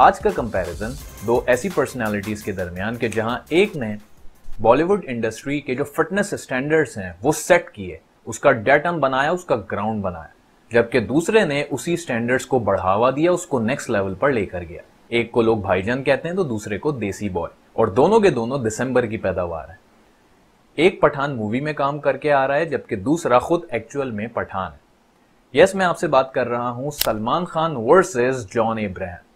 आज का कंपैरिजन दो ऐसी पर्सनालिटीज़ के दरमियान के जहां एक ने बॉलीवुड इंडस्ट्री के जो फिटनेस स्टैंडर्ड्स हैं वो सेट किए उसका डेटम बनाया उसका ग्राउंड बनाया जबकि दूसरे ने उसी स्टैंडर्ड्स को बढ़ावा दिया उसको नेक्स्ट लेवल पर लेकर गया एक को लोग भाईजान कहते हैं तो दूसरे को देसी बॉय और दोनों के दोनों दिसंबर की पैदावार है एक पठान मूवी में काम करके आ रहा है जबकि दूसरा खुद एक्चुअल में पठान है यस मैं आपसे बात कर रहा हूं सलमान खान वर्सेस जॉन इब्राहिम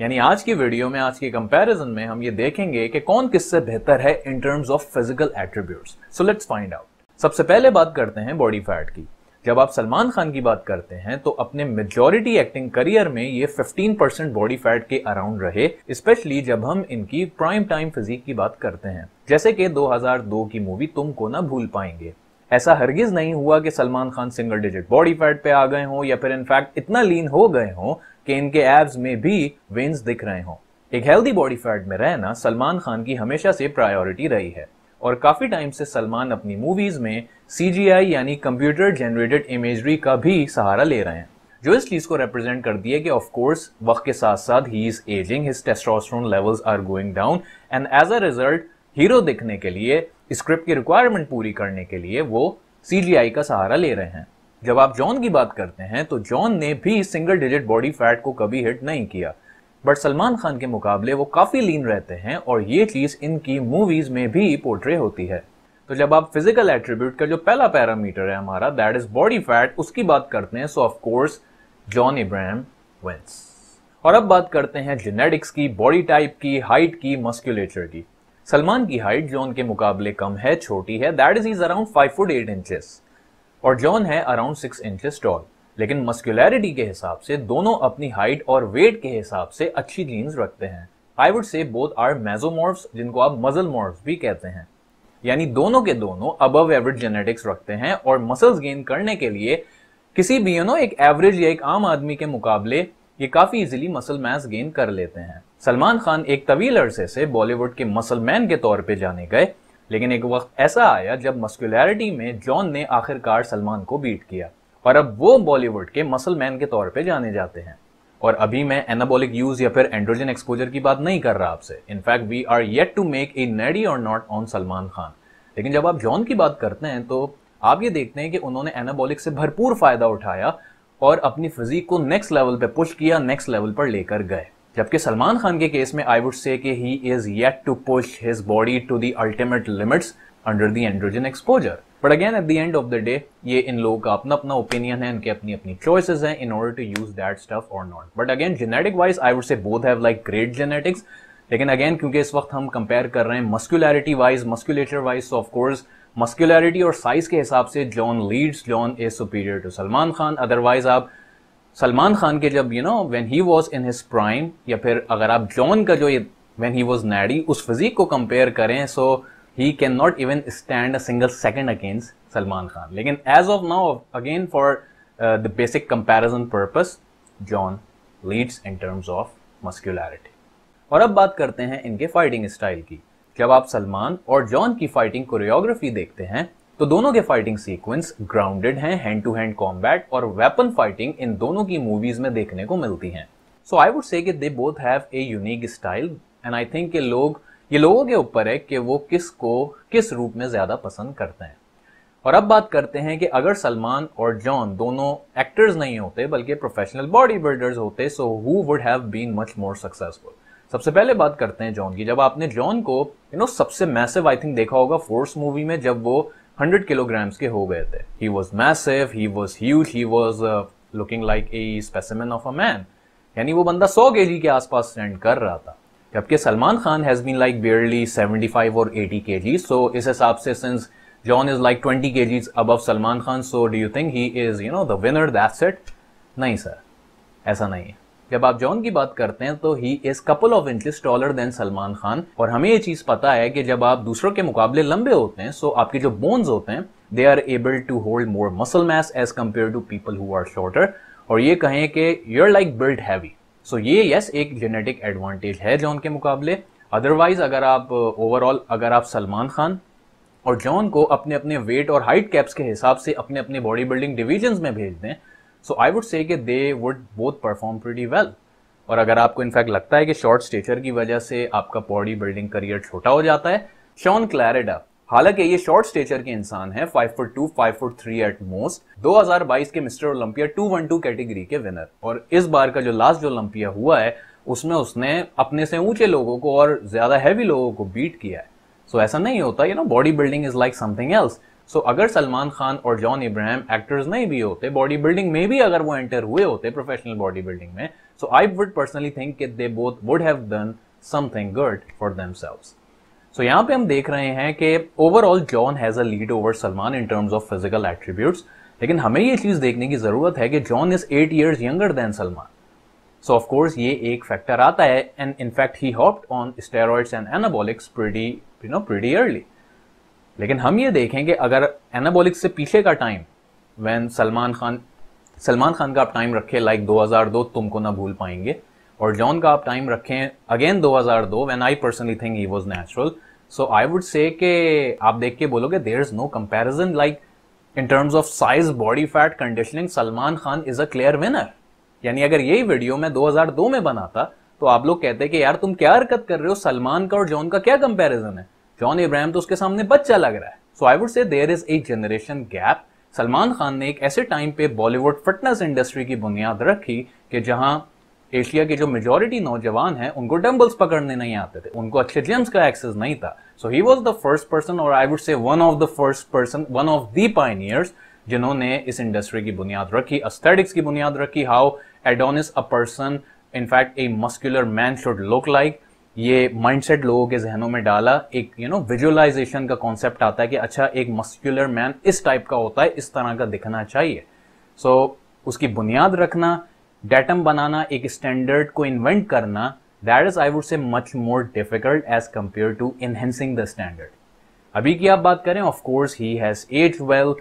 यानी आज की वीडियो में आज की कंपैरिजन में हम ये देखेंगे कि कौन किससे बेहतर है in terms of physical attributes so let's find out सबसे पहले बात करते हैं बॉडी फैट की जब आप सलमान खान की बात करते हैं तो अपने मेजोरिटी एक्टिंग करियर में ये 15 परसेंट बॉडी फैट के अराउंड रहे स्पेशली जब हम इनकी प्राइम टाइम फिजिक की बात करते हैं जैसे कि 2002 की मूवी तुमको ना भूल पाएंगे ऐसा हरगिज नहीं हुआ कि Salman Khan single digit body fat पे आ गए हों या फिर इनफैक्ट इतना लीन हो गए हों कि इनके एब्स में भी वेन्स दिख रहे हों एक हेल्दी बॉडी फैट में रहना सलमान खान की हमेशा से प्रायोरिटी रही है और काफ़ी टाइम से सलमान अपनी मूवीज़ में सी यानी कंप्यूटर जनरेटेड इमेजरी का भी सहारा ले रहे हैं जो इस चीज़ को रिप्रेजेंट करती है कि ऑफकोर्स वक्त के साथ साथ ही is ageing his testosterone levels are going down and as a result hero दिखने के लिए स्क्रिप्ट की रिक्वायरमेंट पूरी करने के लिए वो सी का सहारा ले रहे हैं जब आप जॉन की बात करते हैं तो जॉन ने भी सिंगल डिजिट बॉडी फैट को कभी हिट नहीं किया बट सलमान खान के मुकाबले वो काफ़ी लीन रहते हैं और ये चीज़ इनकी मूवीज़ में भी पोर्ट्रे होती है तो जब आप फिजिकल एट्रीब्यूट का जो पहला पैरामीटर है हमारा दैट इज बॉडी फैट उसकी बात करते हैं so of course John Abraham wins और अब बात करते हैं जेनेटिक्स की बॉडी टाइप की हाइट की मस्क्यूलेचर की सलमान की हाइट जॉन के मुकाबले कम है छोटी है that is is around five foot eight inches और जॉन है अराउंड सिक्स इंचेस टॉल लेकिन मस्कुलरिटी के हिसाब से दोनों अपनी हाइट और वेट के हिसाब से अच्छी जीन्स रखते हैं I would say both are mesomorphs जिनको आप मजल मॉर्फ्स भी कहते हैं यानी दोनों के दोनों अबव एवरेज जेनेटिक्स रखते हैं और मसल्स गेन करने के लिए किसी भी यू नो एक एवरेज या एक आम आदमी के मुकाबले ये काफी इजीली मसल मैस गेन कर लेते हैं सलमान खान एक तवील अरसे से बॉलीवुड के मसल मैन के तौर पे जाने गए लेकिन एक वक्त ऐसा आया जब मस्कुलरिटी में जॉन ने आखिरकार सलमान को बीट किया और अब वो बॉलीवुड के मसल मैन के तौर पर जाने जाते हैं और अभी मैं एनाबॉलिक यूज या फिर एंड्रोजन एक्सपोजर की बात नहीं कर रहा आपसे in fact we are yet to make a natty और नॉट ऑन सलमान खान लेकिन जब आप जॉन की बात करते हैं तो आप ये देखते हैं कि उन्होंने एनाबॉलिक से भरपूर फायदा उठाया और अपनी फिजीक को नेक्स्ट लेवल पे पुश किया नेक्स्ट लेवल पर लेकर गए जबकि सलमान खान के केस में आई वुड से कि he is yet to push his body to the ultimate limits under the androgen exposure but again at the end of the day ये इन लोगों का अपना अपना ओपिनियन है इनके अपनी अपनी चॉइसेस हैं in order to use that stuff और not but again genetic wise I would say both have like great genetics लेकिन अगेन क्योंकि इस वक्त हम कंपेयर कर रहे हैं muscularity wise musculature wise so of course muscularity और साइज के हिसाब से John leads John is superior to Salman Khan otherwise आप सलमान खान के जब you know when he was in his prime या फिर अगर आप जॉन का जो ये व्हेन ही वाज नैडी उस फिजिक को कंपेयर करें so he can not even stand a single second against Salman Khan लेकिन as of now again for the basic comparison purpose John leads in terms of muscularity और अब बात करते हैं इनके फाइटिंग स्टाइल की जब आप सलमान और जॉन की फाइटिंग कोरियोग्राफी देखते हैं तो दोनों के फाइटिंग सीक्वेंस ग्राउंडेड हैं हैंड टू हैंड कॉम्बैट और वेपन फाइटिंग इन दोनों की मूवीज में देखने को मिलती हैं सो आई वुड से कि they both have a unique style and I think के लोग ये लोगों के ऊपर है कि वो किस को किस रूप में ज्यादा पसंद करते हैं और अब बात करते हैं कि अगर सलमान और जॉन दोनों एक्टर्स नहीं होते बल्कि प्रोफेशनल बॉडी बिल्डर्स होते so who would have been much more successful सबसे पहले बात करते हैं जॉन की जब आपने जॉन को यू you नो know, सबसे मैसिव आई थिंक देखा होगा फोर्स मूवी में जब वो हंड्रेड किलोग्राम्स के हो गए थे he was massive he was huge he was looking like a specimen of a man यानी वो बंदा सौ के जी के आसपास स्टैंड कर रहा था जबकि Salman Khan has been like barely seventy five और एटी के जी सो इस हिसाब से since John is like twenty K Gs अब Salman Khan so do you think he is you know the winner that set नहीं सर ऐसा नहीं है जब आप जॉन की बात करते हैं तो he is couple of inches taller than Salman Khan और हमें ये चीज पता है कि जब आप दूसरों के मुकाबले लंबे होते हैं सो आपके जो बोन्स होते हैं they are able to hold more muscle mass as compared to people who are shorter और ये कहें कि you are like build heavy so ये यस yes, एक जेनेटिक एडवांटेज है जॉन के मुकाबले अदरवाइज अगर आप ओवरऑल uh, अगर आप सलमान खान और जॉन को अपने अपने वेट और हाइट कैप्स के हिसाब से अपने अपने बॉडी बिल्डिंग डिविजन में भेज दें सो I would say they would both perform pretty well और अगर आपको इनफैक्ट लगता है कि शॉर्ट स्टेचर की वजह से आपका बॉडी बिल्डिंग करियर छोटा हो जाता है शॉन क्लैरिडा हालांकि ये शॉर्ट स्टेचर के इंसान है five foot two five foot three at most 2022 के mister Olympia two one two category के विनर और इस बार का जो लास्ट जो ओलंपिया हुआ है उसमें उसने अपने से ऊंचे लोगों को और ज्यादा हैवी लोगों को बीट किया है सो so, ऐसा नहीं होता you know body building is like something else so so, अगर सलमान खान और जॉन इब्राहिम एक्टर्स नहीं भी होते बॉडी बिल्डिंग में भी अगर वो एंटर हुए होते प्रोफेशनल बॉडी बिल्डिंग में so I would personally think कि they both would have done something good for them so यहाँ पे हम देख रहे हैं कि overall John has a lead over Salman in terms of physical attributes लेकिन हमें ये चीज देखने की जरूरत है कि John is eight years younger than Salman so of course ये एक फैक्टर आता है and in fact he hopped on steroids and एनाबोलिक्स pretty you know pretty early लेकिन हम ये देखें कि अगर एनाबॉलिक से पीछे का टाइम वैन सलमान खान सलमान खान का आप टाइम रखें लाइक 2002 तुमको ना भूल पाएंगे और जॉन का आप टाइम रखें again 2002 when I personally think he was natural so I would say के आप देख के बोलोगे there is no comparison like in terms of size body fat conditioning Salman Khan is a clear winner यानी अगर यही वीडियो मैं 2002 में बनाता तो आप लोग कहते कि यार तुम क्या हरकत कर रहे हो सलमान का और जॉन का क्या कंपेरिजन है जॉन इब्राहिम तो उसके सामने बच्चा लग रहा है so I would say there is a generation gap Salman Khan ने एक ऐसे टाइम पे बॉलीवुड फिटनेस इंडस्ट्री की बुनियाद रखी कि जहां एशिया के जो मेजोरिटी नौजवान हैं उनको डम्बल्स पकड़ने नहीं आते थे उनको अच्छे जिम्स का एक्सेस नहीं था so he was the first person और I would say one of the first person one of the pioneers जिन्होंने इस इंडस्ट्री की बुनियाद रखी अस्थेटिक्स की बुनियाद रखी how Adonis a person in fact a muscular man should look like ये माइंडसेट लोगों के जहनों में डाला एक यू नो विजुअलाइजेशन का कॉन्सेप्ट आता है कि अच्छा एक मस्क्यूलर मैन इस टाइप का होता है इस तरह का दिखना चाहिए सो so, उसकी बुनियाद रखना डेटम बनाना एक स्टैंडर्ड को इन्वेंट करना that is I would say much more difficult as compared to enhancing the standard अभी की आप बात करें of course he has as well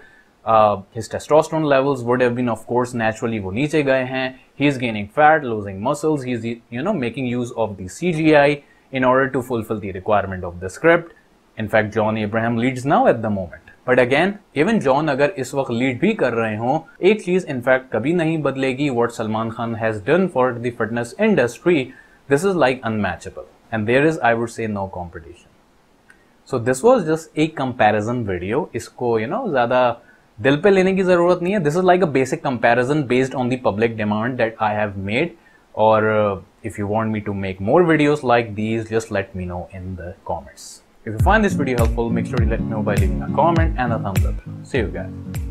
his testosterone levels would have been of naturally वो नीचे गए हैं he is gaining fat losing muscles he is you know making use of the C G I in order to fulfil the requirement of the script in fact John Abraham Leeds now at the moment but again even John अगर इस वक्त lead भी कर रहे हो एक चीज in fact कभी नहीं बदलेगी what Salman Khan has done for the fitness industry this is like unmatchable and there is I would say no competition so this was just एक कंपेरिजन वीडियो इसको यू नो ज्यादा दिल पे लेने की जरूरत नहीं है this is like a basic comparison based on the public demand that I have made और if you want me to make more videos like these just let me know in the comments if you find this video helpful make sure let me know by leaving a comment and a thumbs up see you